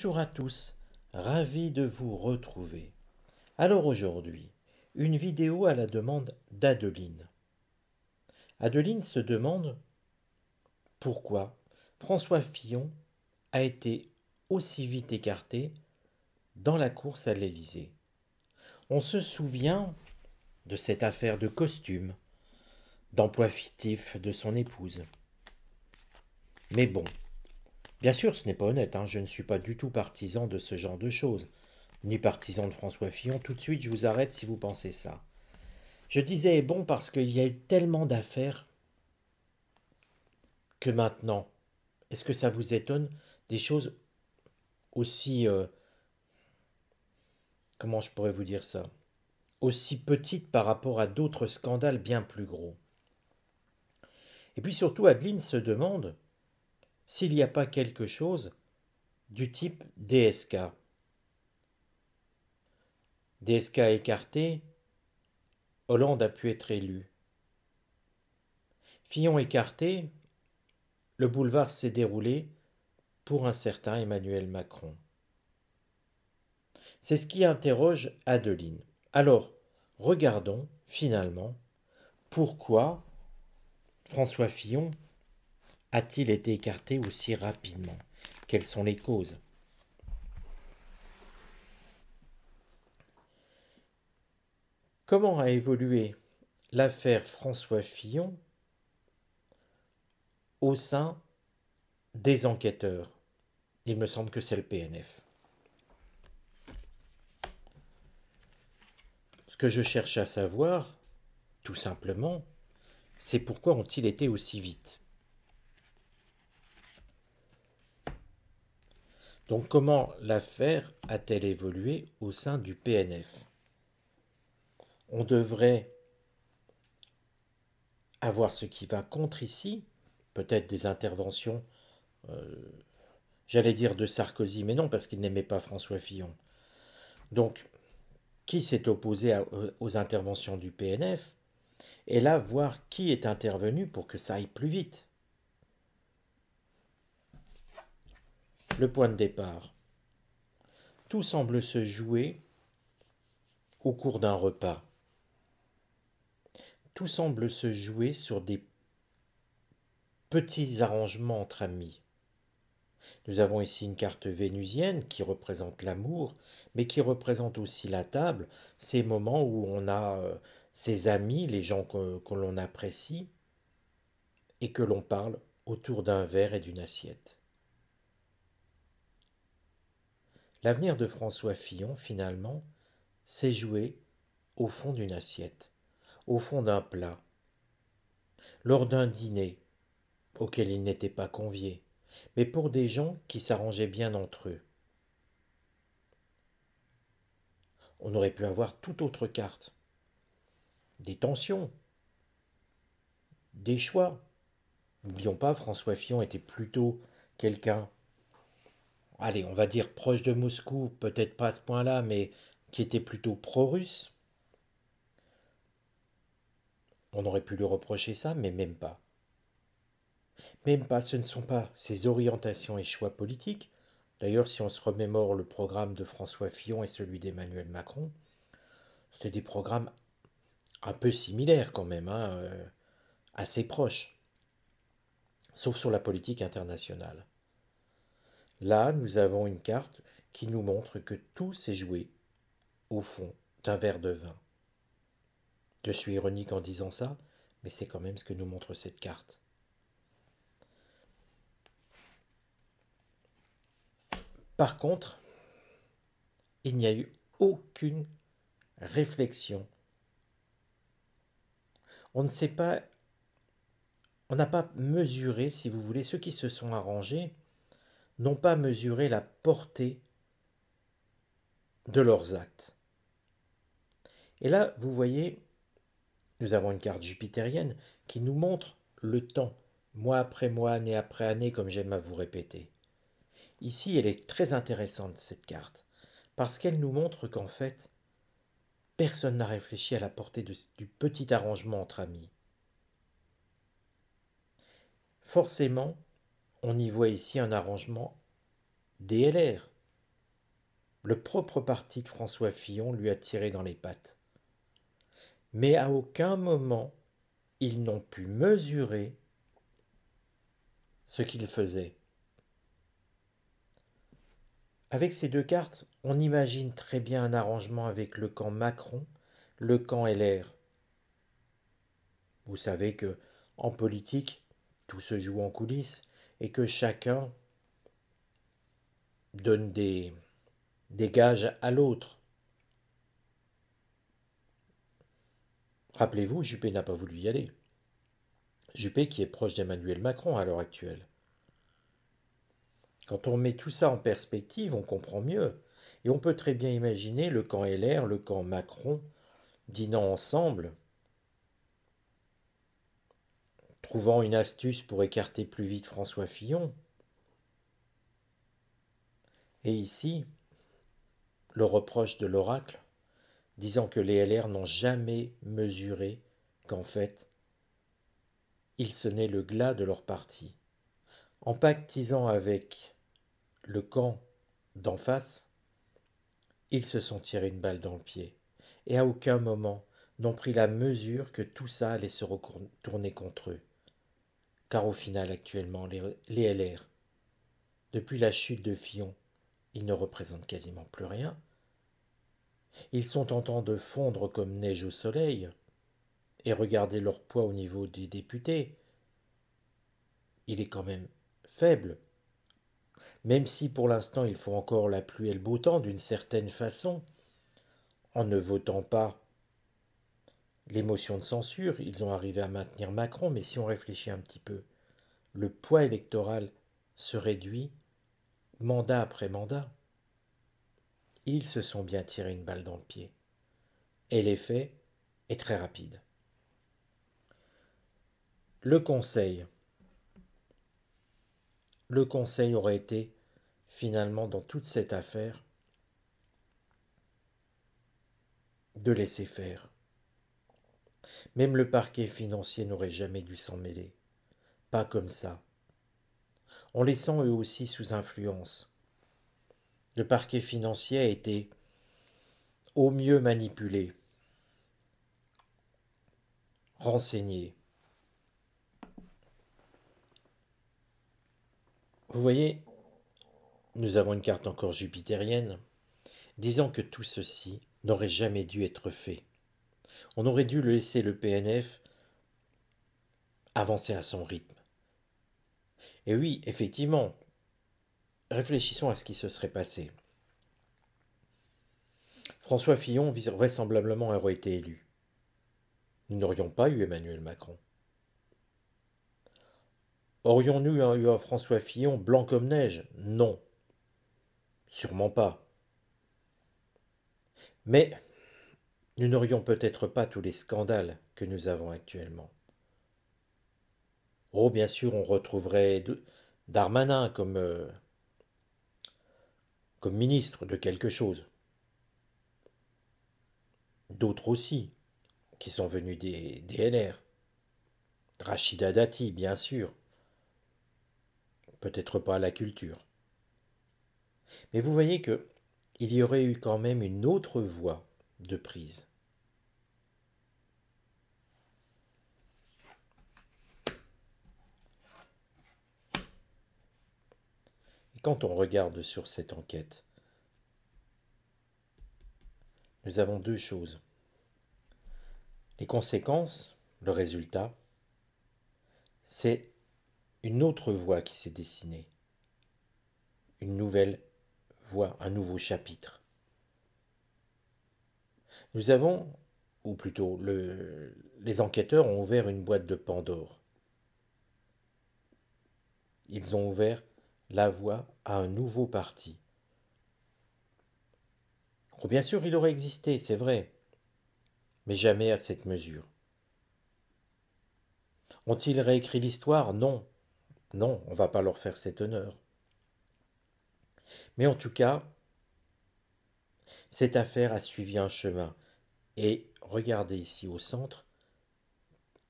Bonjour à tous, ravi de vous retrouver. Alors aujourd'hui, une vidéo à la demande d'Adeline. Adeline se demande pourquoi François Fillon a été aussi vite écarté dans la course à l'Elysée. On se souvient de cette affaire de costume, d'emploi fictif de son épouse. Mais bon, Bien sûr, ce n'est pas honnête, hein, je ne suis pas du tout partisan de ce genre de choses, ni partisan de François Fillon, tout de suite je vous arrête si vous pensez ça. Je disais eh bon parce qu'il y a eu tellement d'affaires que maintenant, est-ce que ça vous étonne des choses aussi... Euh, comment je pourrais vous dire ça Aussi petites par rapport à d'autres scandales bien plus gros. Et puis surtout, Adeline se demande, s'il n'y a pas quelque chose du type DSK. DSK écarté, Hollande a pu être élu. Fillon écarté, le boulevard s'est déroulé pour un certain Emmanuel Macron. C'est ce qui interroge Adeline. Alors, regardons finalement pourquoi François Fillon a-t-il été écarté aussi rapidement Quelles sont les causes Comment a évolué l'affaire François Fillon au sein des enquêteurs Il me semble que c'est le PNF. Ce que je cherche à savoir, tout simplement, c'est pourquoi ont-ils été aussi vite Donc comment l'affaire a-t-elle évolué au sein du PNF On devrait avoir ce qui va contre ici, peut-être des interventions, euh, j'allais dire de Sarkozy, mais non, parce qu'il n'aimait pas François Fillon. Donc, qui s'est opposé euh, aux interventions du PNF, et là, voir qui est intervenu pour que ça aille plus vite. le point de départ. Tout semble se jouer au cours d'un repas. Tout semble se jouer sur des petits arrangements entre amis. Nous avons ici une carte vénusienne qui représente l'amour, mais qui représente aussi la table, ces moments où on a ses euh, amis, les gens que l'on apprécie, et que l'on parle autour d'un verre et d'une assiette. L'avenir de François Fillon, finalement, s'est joué au fond d'une assiette, au fond d'un plat, lors d'un dîner auquel il n'était pas convié, mais pour des gens qui s'arrangeaient bien entre eux. On aurait pu avoir toute autre carte. Des tensions, des choix. N'oublions pas, François Fillon était plutôt quelqu'un allez, on va dire proche de Moscou, peut-être pas à ce point-là, mais qui était plutôt pro-russe. On aurait pu lui reprocher ça, mais même pas. Même pas, ce ne sont pas ses orientations et choix politiques. D'ailleurs, si on se remémore le programme de François Fillon et celui d'Emmanuel Macron, c'est des programmes un peu similaires quand même, hein, euh, assez proches, sauf sur la politique internationale. Là, nous avons une carte qui nous montre que tout s'est joué au fond d'un verre de vin. Je suis ironique en disant ça, mais c'est quand même ce que nous montre cette carte. Par contre, il n'y a eu aucune réflexion. On ne sait pas, on n'a pas mesuré, si vous voulez, ceux qui se sont arrangés n'ont pas mesuré la portée de leurs actes. Et là, vous voyez, nous avons une carte jupitérienne qui nous montre le temps, mois après mois, année après année, comme j'aime à vous répéter. Ici, elle est très intéressante, cette carte, parce qu'elle nous montre qu'en fait, personne n'a réfléchi à la portée du petit arrangement entre amis. Forcément, on y voit ici un arrangement DLR. Le propre parti de François Fillon lui a tiré dans les pattes. Mais à aucun moment ils n'ont pu mesurer ce qu'ils faisaient. Avec ces deux cartes, on imagine très bien un arrangement avec le camp Macron, le camp LR. Vous savez que, en politique, tout se joue en coulisses et que chacun donne des, gages à l'autre. Rappelez-vous, Juppé n'a pas voulu y aller. Juppé qui est proche d'Emmanuel Macron à l'heure actuelle. Quand on met tout ça en perspective, on comprend mieux. Et on peut très bien imaginer le camp LR, le camp Macron, dînant ensemble trouvant une astuce pour écarter plus vite François Fillon. Et ici, le reproche de l'oracle, disant que les LR n'ont jamais mesuré qu'en fait, ils n'est le glas de leur parti. En pactisant avec le camp d'en face, ils se sont tirés une balle dans le pied, et à aucun moment n'ont pris la mesure que tout ça allait se retourner contre eux car au final actuellement les, LR, depuis la chute de Fillon, ils ne représentent quasiment plus rien. Ils sont en train de fondre comme neige au soleil, et regardez leur poids au niveau des députés. Il est quand même faible. Même si pour l'instant il faut encore la pluie et le beau temps d'une certaine façon, en ne votant pas l'émotion de censure, ils ont arrivé à maintenir Macron, mais si on réfléchit un petit peu, le poids électoral se réduit mandat après mandat. Ils se sont bien tirés une balle dans le pied. Et l'effet est très rapide. Le Conseil. Le Conseil aurait été finalement dans toute cette affaire de laisser faire. Même le parquet financier n'aurait jamais dû s'en mêler. Pas comme ça. En laissant eux aussi sous influence. Le parquet financier a été au mieux manipulé, renseigné. Vous voyez, nous avons une carte encore jupitérienne disant que tout ceci n'aurait jamais dû être fait. On aurait dû laisser le PNF avancer à son rythme. Et oui, effectivement, réfléchissons à ce qui se serait passé. François Fillon vraisemblablement aurait été élu. Nous n'aurions pas eu Emmanuel Macron. Aurions-nous eu un François Fillon blanc comme neige Non. Sûrement pas. Mais nous n'aurions peut-être pas tous les scandales que nous avons actuellement. Oh, bien sûr, on retrouverait Darmanin comme, euh, comme ministre de quelque chose. D'autres aussi, qui sont venus des, DNR. Rachida Dati, bien sûr. Peut-être pas la culture. Mais vous voyez que il y aurait eu quand même une autre voie de prise. Quand on regarde sur cette enquête, nous avons deux choses. Les conséquences, le résultat, c'est une autre voie qui s'est dessinée, une nouvelle voie, un nouveau chapitre. Nous avons, ou plutôt les enquêteurs ont ouvert une boîte de Pandore. Ils ont ouvert la voie à un nouveau parti. Oh, bien sûr, il aurait existé, c'est vrai, mais jamais à cette mesure. Ont-ils réécrit l'histoire Non. Non, on ne va pas leur faire cet honneur. Mais en tout cas, cette affaire a suivi un chemin. Et regardez ici au centre,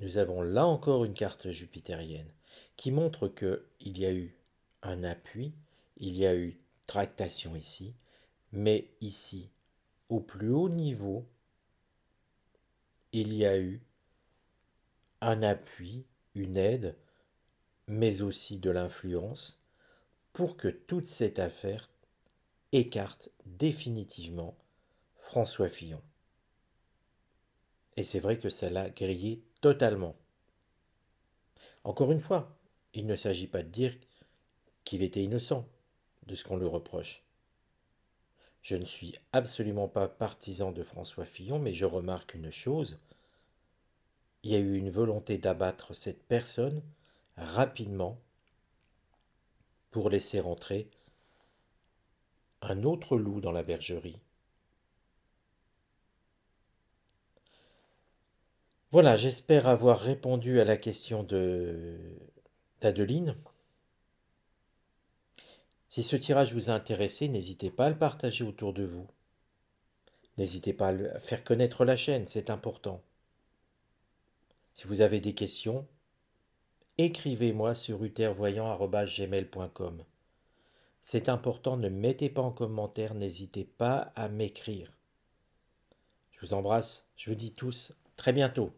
nous avons là encore une carte jupitérienne qui montre qu'il y a eu un appui, il y a eu tractation ici, mais ici, au plus haut niveau, il y a eu un appui, une aide, mais aussi de l'influence, pour que toute cette affaire écarte définitivement François Fillon. Et c'est vrai que ça l'a grillé totalement. Encore une fois, il ne s'agit pas de dire qu'il était innocent de ce qu'on lui reproche. Je ne suis absolument pas partisan de François Fillon, mais je remarque une chose. Il y a eu une volonté d'abattre cette personne rapidement pour laisser entrer un autre loup dans la bergerie. Voilà, j'espère avoir répondu à la question de d'Adeline. Si ce tirage vous a intéressé, n'hésitez pas à le partager autour de vous. N'hésitez pas à faire connaître la chaîne, c'est important. Si vous avez des questions, écrivez-moi sur utervoyant.com C'est important, ne mettez pas en commentaire, n'hésitez pas à m'écrire. Je vous embrasse, je vous dis tous, très bientôt.